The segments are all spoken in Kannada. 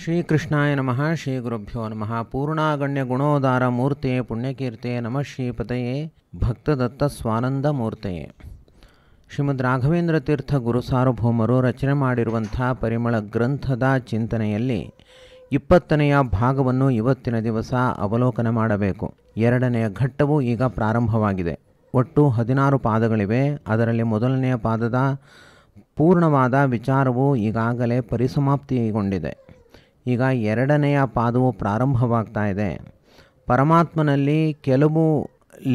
ಶ್ರೀಕೃಷ್ಣಾಯ ನಮಃ ಶ್ರೀ ಗುರುಭ್ಯೋ ನಮಃ ಪೂರ್ಣಾಗಣ್ಯ ಗುಣೋದಾರ ಮೂರ್ತೆ ಪುಣ್ಯಕೀರ್ತೆ ನಮಃ ಶ್ರೀಪತಯೇ ಭಕ್ತದತ್ತ ಸ್ವಾನಂದ ಮೂರ್ತೆಯೇ ಶ್ರೀಮದ್ ರಾಘವೇಂದ್ರ ತೀರ್ಥ ಗುರು ಸಾರ್ವಭೌಮರು ರಚನೆ ಮಾಡಿರುವಂಥ ಪರಿಮಳ ಗ್ರಂಥದ ಚಿಂತನೆಯಲ್ಲಿ ಇಪ್ಪತ್ತನೆಯ ಭಾಗವನ್ನು ಇವತ್ತಿನ ದಿವಸ ಅವಲೋಕನ ಮಾಡಬೇಕು ಎರಡನೆಯ ಘಟ್ಟವು ಈಗ ಪ್ರಾರಂಭವಾಗಿದೆ ಒಟ್ಟು ಹದಿನಾರು ಪಾದಗಳಿವೆ ಅದರಲ್ಲಿ ಮೊದಲನೆಯ ಪಾದದ ಪೂರ್ಣವಾದ ವಿಚಾರವು ಈಗಾಗಲೇ ಪರಿಸಮಾಪ್ತಿಗೊಂಡಿದೆ ಈಗ ಎರಡನೆಯ ಪಾದವು ಪ್ರಾರಂಭವಾಗ್ತಾ ಇದೆ ಪರಮಾತ್ಮನಲ್ಲಿ ಕೆಲವು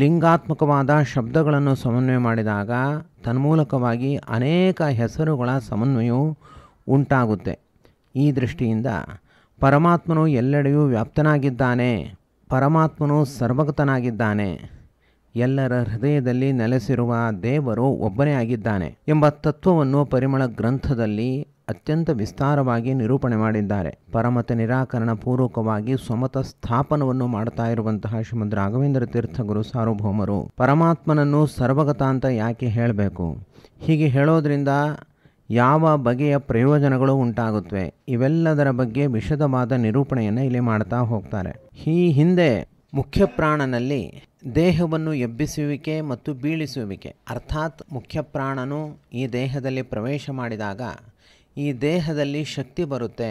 ಲಿಂಗಾತ್ಮಕವಾದ ಶಬ್ದಗಳನ್ನು ಸಮನ್ವಯ ಮಾಡಿದಾಗ ತನ್ಮೂಲಕವಾಗಿ ಅನೇಕ ಹೆಸರುಗಳ ಸಮನ್ವಯವು ಉಂಟಾಗುತ್ತೆ ಈ ದೃಷ್ಟಿಯಿಂದ ಪರಮಾತ್ಮನು ಎಲ್ಲೆಡೆಯೂ ವ್ಯಾಪ್ತನಾಗಿದ್ದಾನೆ ಪರಮಾತ್ಮನು ಸರ್ವಗತನಾಗಿದ್ದಾನೆ ಎಲ್ಲರ ಹೃದಯದಲ್ಲಿ ನೆಲೆಸಿರುವ ದೇವರು ಒಬ್ಬನೇ ಆಗಿದ್ದಾನೆ ಎಂಬ ತತ್ವವನ್ನು ಪರಿಮಳ ಗ್ರಂಥದಲ್ಲಿ ಅತ್ಯಂತ ವಿಸ್ತಾರವಾಗಿ ನಿರೂಪಣೆ ಮಾಡಿದ್ದಾರೆ ಪರಮತ ನಿರಾಕರಣ ಪೂರ್ವಕವಾಗಿ ಸ್ವಮತ ಸ್ಥಾಪನವನ್ನು ಮಾಡ್ತಾ ಇರುವಂತಹ ಶ್ರೀಮದ್ ರಾಘವೇಂದ್ರ ತೀರ್ಥ ಗುರು ಸಾರ್ವಭೌಮರು ಪರಮಾತ್ಮನನ್ನು ಸರ್ವಗತ ಅಂತ ಯಾಕೆ ಹೇಳಬೇಕು ಹೀಗೆ ಹೇಳೋದ್ರಿಂದ ಯಾವ ಬಗೆಯ ಪ್ರಯೋಜನಗಳು ಉಂಟಾಗುತ್ತವೆ ಇವೆಲ್ಲದರ ಬಗ್ಗೆ ವಿಷದವಾದ ನಿರೂಪಣೆಯನ್ನು ಇಲ್ಲಿ ಮಾಡ್ತಾ ಹೋಗ್ತಾರೆ ಈ ಹಿಂದೆ ಮುಖ್ಯ ಪ್ರಾಣನಲ್ಲಿ ದೇಹವನ್ನು ಎಬ್ಬಿಸುವಿಕೆ ಮತ್ತು ಬೀಳಿಸುವಿಕೆ ಅರ್ಥಾತ್ ಮುಖ್ಯಪ್ರಾಣನು ಈ ದೇಹದಲ್ಲಿ ಪ್ರವೇಶ ಮಾಡಿದಾಗ ಈ ದೇಹದಲ್ಲಿ ಶಕ್ತಿ ಬರುತ್ತೆ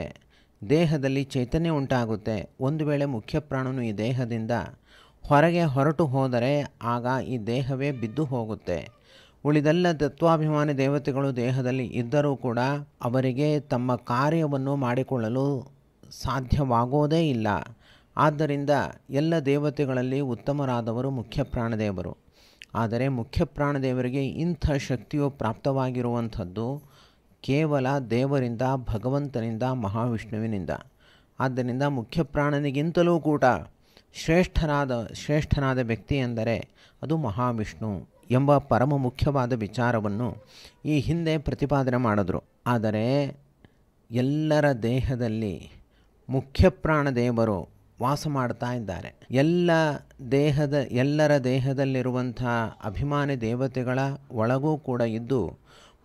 ದೇಹದಲ್ಲಿ ಚೈತನ್ಯ ಉಂಟಾಗುತ್ತೆ ಒಂದು ವೇಳೆ ಪ್ರಾಣನು ಈ ದೇಹದಿಂದ ಹೊರಗೆ ಹೊರಟು ಹೋದರೆ ಆಗ ಈ ದೇಹವೇ ಬಿದ್ದು ಹೋಗುತ್ತೆ ಉಳಿದೆಲ್ಲ ತತ್ವಾಭಿಮಾನಿ ದೇವತೆಗಳು ದೇಹದಲ್ಲಿ ಇದ್ದರೂ ಕೂಡ ಅವರಿಗೆ ತಮ್ಮ ಕಾರ್ಯವನ್ನು ಮಾಡಿಕೊಳ್ಳಲು ಸಾಧ್ಯವಾಗೋದೇ ಇಲ್ಲ ಆದ್ದರಿಂದ ಎಲ್ಲ ದೇವತೆಗಳಲ್ಲಿ ಉತ್ತಮರಾದವರು ಮುಖ್ಯ ಪ್ರಾಣದೇವರು ಆದರೆ ಮುಖ್ಯ ಪ್ರಾಣದೇವರಿಗೆ ಇಂಥ ಶಕ್ತಿಯು ಪ್ರಾಪ್ತವಾಗಿರುವಂಥದ್ದು ಕೇವಲ ದೇವರಿಂದ ಭಗವಂತನಿಂದ ಮಹಾವಿಷ್ಣುವಿನಿಂದ ಆದ್ದರಿಂದ ಮುಖ್ಯ ಪ್ರಾಣನಿಗಿಂತಲೂ ಕೂಡ ಶ್ರೇಷ್ಠನಾದ ಶ್ರೇಷ್ಠನಾದ ವ್ಯಕ್ತಿ ಎಂದರೆ ಅದು ಮಹಾವಿಷ್ಣು ಎಂಬ ಪರಮ ಮುಖ್ಯವಾದ ವಿಚಾರವನ್ನು ಈ ಹಿಂದೆ ಪ್ರತಿಪಾದನೆ ಮಾಡಿದ್ರು ಆದರೆ ಎಲ್ಲರ ದೇಹದಲ್ಲಿ ಮುಖ್ಯ ಪ್ರಾಣದೇವರು ವಾಸ ಮಾಡ್ತಾ ಇದ್ದಾರೆ ಎಲ್ಲ ದೇಹದ ಎಲ್ಲರ ದೇಹದಲ್ಲಿರುವಂಥ ಅಭಿಮಾನಿ ದೇವತೆಗಳ ಒಳಗೂ ಕೂಡ ಇದ್ದು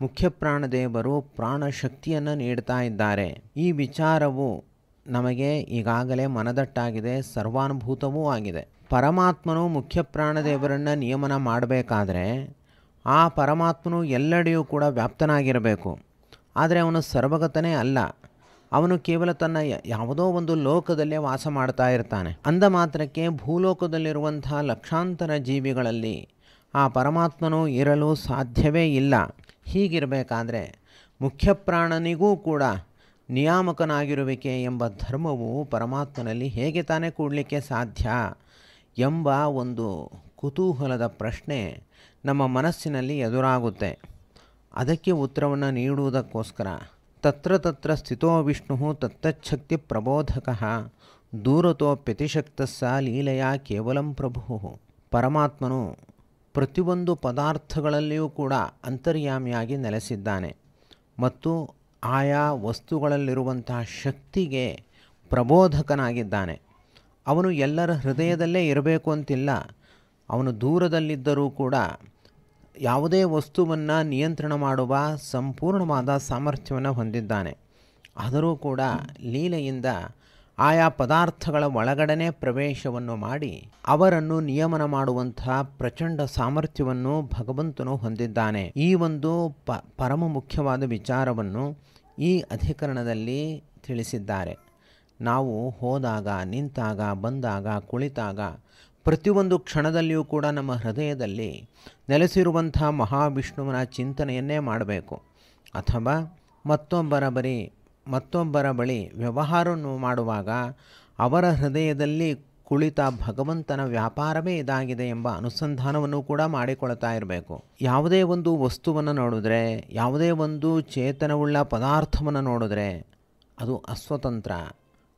ಮುಖ್ಯ ಪ್ರಾಣದೇವರು ಪ್ರಾಣಶಕ್ತಿಯನ್ನು ನೀಡ್ತಾ ಇದ್ದಾರೆ ಈ ವಿಚಾರವು ನಮಗೆ ಈಗಾಗಲೇ ಮನದಟ್ಟಾಗಿದೆ ಸರ್ವಾನುಭೂತವೂ ಆಗಿದೆ ಪರಮಾತ್ಮನು ಮುಖ್ಯ ಪ್ರಾಣದೇವರನ್ನು ನಿಯಮನ ಮಾಡಬೇಕಾದ್ರೆ ಆ ಪರಮಾತ್ಮನು ಎಲ್ಲೆಡೆಯೂ ಕೂಡ ವ್ಯಾಪ್ತನಾಗಿರಬೇಕು ಆದರೆ ಅವನು ಸರ್ವಗತನೇ ಅಲ್ಲ ಅವನು ಕೇವಲ ತನ್ನ ಯಾವುದೋ ಒಂದು ಲೋಕದಲ್ಲೇ ವಾಸ ಮಾಡ್ತಾ ಇರ್ತಾನೆ ಅಂದ ಮಾತ್ರಕ್ಕೆ ಭೂಲೋಕದಲ್ಲಿರುವಂತಹ ಲಕ್ಷಾಂತರ ಜೀವಿಗಳಲ್ಲಿ ಆ ಪರಮಾತ್ಮನು ಇರಲು ಸಾಧ್ಯವೇ ಇಲ್ಲ ಹೀಗಿರಬೇಕಾದ್ರೆ ಮುಖ್ಯಪ್ರಾಣನಿಗೂ ಕೂಡ ನಿಯಾಮಕನಾಗಿರುವಿಕೆ ಎಂಬ ಧರ್ಮವು ಪರಮಾತ್ಮನಲ್ಲಿ ಹೇಗೆ ತಾನೇ ಕೂಡಲಿಕ್ಕೆ ಸಾಧ್ಯ ಎಂಬ ಒಂದು ಕುತೂಹಲದ ಪ್ರಶ್ನೆ ನಮ್ಮ ಮನಸ್ಸಿನಲ್ಲಿ ಎದುರಾಗುತ್ತೆ ಅದಕ್ಕೆ ಉತ್ತರವನ್ನು ನೀಡುವುದಕ್ಕೋಸ್ಕರ ತತ್ರ ತತ್ರ ಸ್ಥಿತೋ ವಿಷ್ಣು ತತ್ತಚ್ಛಕ್ತಿ ದೂರತೋ ದೂರತೋಪ್ಯತಿಶಕ್ತ ಲೀಲೆಯ ಕೇವಲಂ ಪ್ರಭು ಪರಮಾತ್ಮನು ಪ್ರತಿಯೊಂದು ಪದಾರ್ಥಗಳಲ್ಲಿಯೂ ಕೂಡ ಅಂತರ್ಯಾಮಿಯಾಗಿ ನೆಲೆಸಿದ್ದಾನೆ ಮತ್ತು ಆಯಾ ವಸ್ತುಗಳಲ್ಲಿರುವಂತಹ ಶಕ್ತಿಗೆ ಪ್ರಬೋಧಕನಾಗಿದ್ದಾನೆ ಅವನು ಎಲ್ಲರ ಹೃದಯದಲ್ಲೇ ಇರಬೇಕು ಅಂತಿಲ್ಲ ಅವನು ದೂರದಲ್ಲಿದ್ದರೂ ಕೂಡ ಯಾವುದೇ ವಸ್ತುವನ್ನು ನಿಯಂತ್ರಣ ಮಾಡುವ ಸಂಪೂರ್ಣವಾದ ಸಾಮರ್ಥ್ಯವನ್ನು ಹೊಂದಿದ್ದಾನೆ ಆದರೂ ಕೂಡ ಲೀಲೆಯಿಂದ ಆಯಾ ಪದಾರ್ಥಗಳ ಒಳಗಡನೆ ಪ್ರವೇಶವನ್ನು ಮಾಡಿ ಅವರನ್ನು ನಿಯಮನ ಮಾಡುವಂತಹ ಪ್ರಚಂಡ ಸಾಮರ್ಥ್ಯವನ್ನು ಭಗವಂತನು ಹೊಂದಿದ್ದಾನೆ ಈ ಒಂದು ಪ ಪರಮ ಮುಖ್ಯವಾದ ವಿಚಾರವನ್ನು ಈ ಅಧಿಕರಣದಲ್ಲಿ ತಿಳಿಸಿದ್ದಾರೆ ನಾವು ಹೋದಾಗ ನಿಂತಾಗ ಬಂದಾಗ ಕುಳಿತಾಗ ಪ್ರತಿಯೊಂದು ಕ್ಷಣದಲ್ಲಿಯೂ ಕೂಡ ನಮ್ಮ ಹೃದಯದಲ್ಲಿ ನೆಲೆಸಿರುವಂಥ ಮಹಾವಿಷ್ಣುವನ ಚಿಂತನೆಯನ್ನೇ ಮಾಡಬೇಕು ಅಥವಾ ಮತ್ತೊಬ್ಬರ ಬರಿ ಮತ್ತೊಬ್ಬರ ಬಳಿ ವ್ಯವಹಾರವನ್ನು ಮಾಡುವಾಗ ಅವರ ಹೃದಯದಲ್ಲಿ ಕುಳಿತ ಭಗವಂತನ ವ್ಯಾಪಾರವೇ ಇದಾಗಿದೆ ಎಂಬ ಅನುಸಂಧಾನವನ್ನು ಕೂಡ ಮಾಡಿಕೊಳ್ತಾ ಇರಬೇಕು ಯಾವುದೇ ಒಂದು ವಸ್ತುವನ್ನು ನೋಡಿದ್ರೆ ಯಾವುದೇ ಒಂದು ಚೇತನವುಳ್ಳ ಪದಾರ್ಥವನ್ನು ನೋಡಿದ್ರೆ ಅದು ಅಸ್ವತಂತ್ರ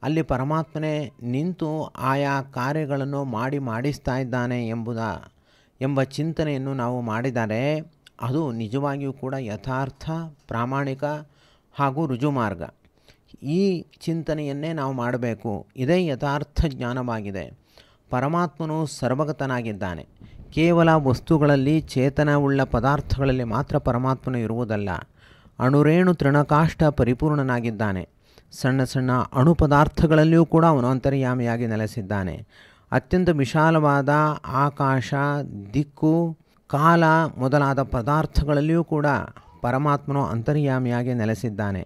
ಅಲ್ಲಿ ಪರಮಾತ್ಮನೇ ನಿಂತು ಆಯಾ ಕಾರ್ಯಗಳನ್ನು ಮಾಡಿ ಮಾಡಿಸ್ತಾ ಇದ್ದಾನೆ ಎಂಬುದ ಎಂಬ ಚಿಂತನೆಯನ್ನು ನಾವು ಮಾಡಿದರೆ ಅದು ನಿಜವಾಗಿಯೂ ಕೂಡ ಯಥಾರ್ಥ ಪ್ರಾಮಾಣಿಕ ಹಾಗೂ ಮಾರ್ಗ ಈ ಚಿಂತನೆಯನ್ನೇ ನಾವು ಮಾಡಬೇಕು ಇದೇ ಯಥಾರ್ಥ ಜ್ಞಾನವಾಗಿದೆ ಪರಮಾತ್ಮನು ಸರ್ವಗತನಾಗಿದ್ದಾನೆ ಕೇವಲ ವಸ್ತುಗಳಲ್ಲಿ ಚೇತನವುಳ್ಳ ಪದಾರ್ಥಗಳಲ್ಲಿ ಮಾತ್ರ ಪರಮಾತ್ಮನು ಇರುವುದಲ್ಲ ಅಣುರೇಣು ತೃಣಕಾಷ್ಟ ಪರಿಪೂರ್ಣನಾಗಿದ್ದಾನೆ ಸಣ್ಣ ಸಣ್ಣ ಅಣು ಪದಾರ್ಥಗಳಲ್ಲಿಯೂ ಕೂಡ ಅವನು ಅಂತರ್ಯಾಮಿಯಾಗಿ ನೆಲೆಸಿದ್ದಾನೆ ಅತ್ಯಂತ ವಿಶಾಲವಾದ ಆಕಾಶ ದಿಕ್ಕು ಕಾಲ ಮೊದಲಾದ ಪದಾರ್ಥಗಳಲ್ಲಿಯೂ ಕೂಡ ಪರಮಾತ್ಮನು ಅಂತರ್ಯಾಮಿಯಾಗಿ ನೆಲೆಸಿದ್ದಾನೆ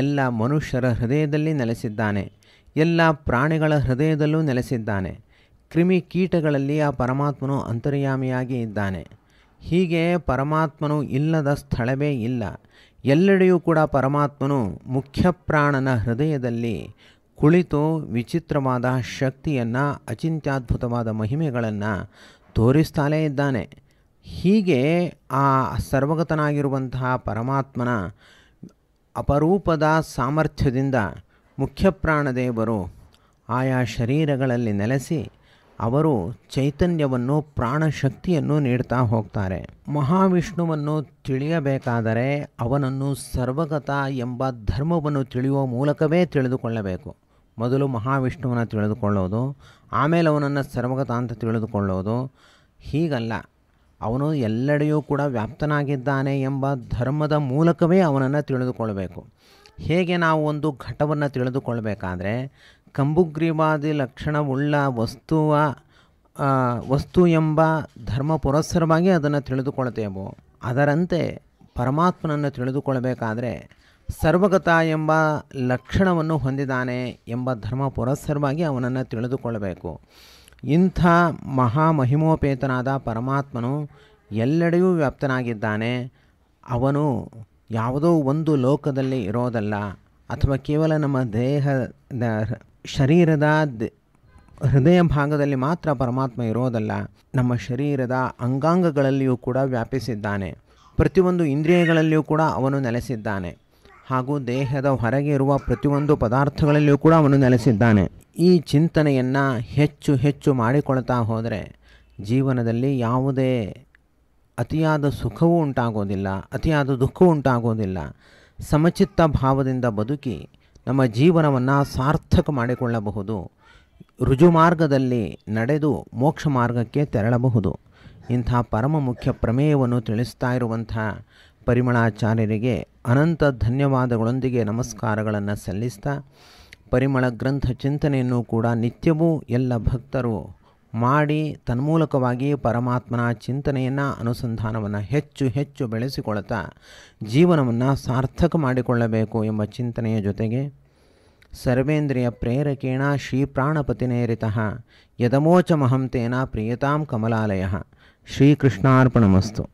ಎಲ್ಲ ಮನುಷ್ಯರ ಹೃದಯದಲ್ಲಿ ನೆಲೆಸಿದ್ದಾನೆ ಎಲ್ಲ ಪ್ರಾಣಿಗಳ ಹೃದಯದಲ್ಲೂ ನೆಲೆಸಿದ್ದಾನೆ ಕ್ರಿಮಿ ಕೀಟಗಳಲ್ಲಿ ಆ ಪರಮಾತ್ಮನು ಅಂತರ್ಯಾಮಿಯಾಗಿ ಇದ್ದಾನೆ ಹೀಗೆ ಪರಮಾತ್ಮನು ಇಲ್ಲದ ಸ್ಥಳವೇ ಇಲ್ಲ ಎಲ್ಲೆಡೆಯೂ ಕೂಡ ಪರಮಾತ್ಮನು ಮುಖ್ಯಪ್ರಾಣನ ಹೃದಯದಲ್ಲಿ ಕುಳಿತು ವಿಚಿತ್ರವಾದ ಶಕ್ತಿಯನ್ನು ಅಚಿಂತ್ಯಾದ್ಭುತವಾದ ಮಹಿಮೆಗಳನ್ನು ತೋರಿಸ್ತಾಲೇ ಇದ್ದಾನೆ ಹೀಗೆ ಆ ಸರ್ವಗತನಾಗಿರುವಂತಹ ಪರಮಾತ್ಮನ ಅಪರೂಪದ ಸಾಮರ್ಥ್ಯದಿಂದ ಮುಖ್ಯಪ್ರಾಣದೇವರು ಆಯಾ ಶರೀರಗಳಲ್ಲಿ ನೆಲೆಸಿ ಅವರು ಚೈತನ್ಯವನ್ನು ಪ್ರಾಣಶಕ್ತಿಯನ್ನು ನೀಡ್ತಾ ಹೋಗ್ತಾರೆ ಮಹಾವಿಷ್ಣುವನ್ನು ತಿಳಿಯಬೇಕಾದರೆ ಅವನನ್ನು ಸರ್ವಗತ ಎಂಬ ಧರ್ಮವನ್ನು ತಿಳಿಯುವ ಮೂಲಕವೇ ತಿಳಿದುಕೊಳ್ಳಬೇಕು ಮೊದಲು ಮಹಾವಿಷ್ಣುವನ್ನು ತಿಳಿದುಕೊಳ್ಳೋದು ಆಮೇಲೆ ಅವನನ್ನು ಸರ್ವಗತ ಅಂತ ತಿಳಿದುಕೊಳ್ಳೋದು ಹೀಗಲ್ಲ ಅವನು ಎಲ್ಲೆಡೆಯೂ ಕೂಡ ವ್ಯಾಪ್ತನಾಗಿದ್ದಾನೆ ಎಂಬ ಧರ್ಮದ ಮೂಲಕವೇ ಅವನನ್ನು ತಿಳಿದುಕೊಳ್ಳಬೇಕು ಹೇಗೆ ನಾವು ಒಂದು ಘಟವನ್ನು ತಿಳಿದುಕೊಳ್ಳಬೇಕಾದ್ರೆ ಕಂಬುಗ್ರೀವಾದಿ ಲಕ್ಷಣವುಳ್ಳ ವಸ್ತುವ ವಸ್ತು ಎಂಬ ಧರ್ಮ ಪುರಸ್ಸರವಾಗಿ ಅದನ್ನು ತಿಳಿದುಕೊಳ್ತೇವೋ ಅದರಂತೆ ಪರಮಾತ್ಮನನ್ನು ತಿಳಿದುಕೊಳ್ಳಬೇಕಾದರೆ ಸರ್ವಗತ ಎಂಬ ಲಕ್ಷಣವನ್ನು ಹೊಂದಿದ್ದಾನೆ ಎಂಬ ಧರ್ಮ ಪುರಸ್ಸರವಾಗಿ ಅವನನ್ನು ತಿಳಿದುಕೊಳ್ಳಬೇಕು ಇಂಥ ಮಹಾಮಹಿಮೋಪೇತನಾದ ಪರಮಾತ್ಮನು ಎಲ್ಲೆಡೆಯೂ ವ್ಯಾಪ್ತನಾಗಿದ್ದಾನೆ ಅವನು ಯಾವುದೋ ಒಂದು ಲೋಕದಲ್ಲಿ ಇರೋದಲ್ಲ ಅಥವಾ ಕೇವಲ ನಮ್ಮ ದೇಹ ಶರೀರದ ಹೃದಯ ಭಾಗದಲ್ಲಿ ಮಾತ್ರ ಪರಮಾತ್ಮ ಇರೋದಲ್ಲ ನಮ್ಮ ಶರೀರದ ಅಂಗಾಂಗಗಳಲ್ಲಿಯೂ ಕೂಡ ವ್ಯಾಪಿಸಿದ್ದಾನೆ ಪ್ರತಿಯೊಂದು ಇಂದ್ರಿಯಗಳಲ್ಲಿಯೂ ಕೂಡ ಅವನು ನೆಲೆಸಿದ್ದಾನೆ ಹಾಗೂ ದೇಹದ ಹೊರಗೆ ಇರುವ ಪ್ರತಿಯೊಂದು ಪದಾರ್ಥಗಳಲ್ಲಿಯೂ ಕೂಡ ಅವನು ನೆಲೆಸಿದ್ದಾನೆ ಈ ಚಿಂತನೆಯನ್ನು ಹೆಚ್ಚು ಹೆಚ್ಚು ಮಾಡಿಕೊಳ್ತಾ ಹೋದರೆ ಜೀವನದಲ್ಲಿ ಯಾವುದೇ ಅತಿಯಾದ ಸುಖವೂ ಉಂಟಾಗೋದಿಲ್ಲ ಅತಿಯಾದ ದುಃಖವೂ ಉಂಟಾಗೋದಿಲ್ಲ ಸಮಚಿತ್ತ ಭಾವದಿಂದ ಬದುಕಿ ನಮ್ಮ ಜೀವನವನ್ನು ಸಾರ್ಥಕ ಮಾಡಿಕೊಳ್ಳಬಹುದು ರುಜು ಮಾರ್ಗದಲ್ಲಿ ನಡೆದು ಮೋಕ್ಷ ಮಾರ್ಗಕ್ಕೆ ತೆರಳಬಹುದು ಇಂಥ ಪರಮ ಮುಖ್ಯ ಪ್ರಮೇಯವನ್ನು ತಿಳಿಸ್ತಾ ಇರುವಂಥ ಪರಿಮಳಾಚಾರ್ಯರಿಗೆ ಅನಂತ ಧನ್ಯವಾದಗಳೊಂದಿಗೆ ನಮಸ್ಕಾರಗಳನ್ನು ಸಲ್ಲಿಸ್ತಾ ಪರಿಮಳ ಗ್ರಂಥ ಚಿಂತನೆಯನ್ನು ಕೂಡ ನಿತ್ಯವೂ ಎಲ್ಲ ಭಕ್ತರು ಮಾಡಿ ತನ್ಮೂಲಕವಾಗಿ ಪರಮಾತ್ಮನ ಚಿಂತನೆಯನ್ನು ಅನುಸಂಧಾನವನ್ನು ಹೆಚ್ಚು ಹೆಚ್ಚು ಬೆಳೆಸಿಕೊಳ್ತಾ ಜೀವನವನ್ನು ಸಾರ್ಥಕ ಮಾಡಿಕೊಳ್ಳಬೇಕು ಎಂಬ ಚಿಂತನೆಯ ಜೊತೆಗೆ ಸರ್ವೇಂದ್ರಿಯ ಪ್ರೇರಕೇಣ ಶ್ರೀ ಯದಮೋಚಮಹಂತೇನ ಯದಮೋಚ ಮಹಂತೇನ ಪ್ರಿಯತಾಂ ಕಮಲಾಲಯ ಶ್ರೀಕೃಷ್ಣಾರ್ಪಣಮಸ್ತು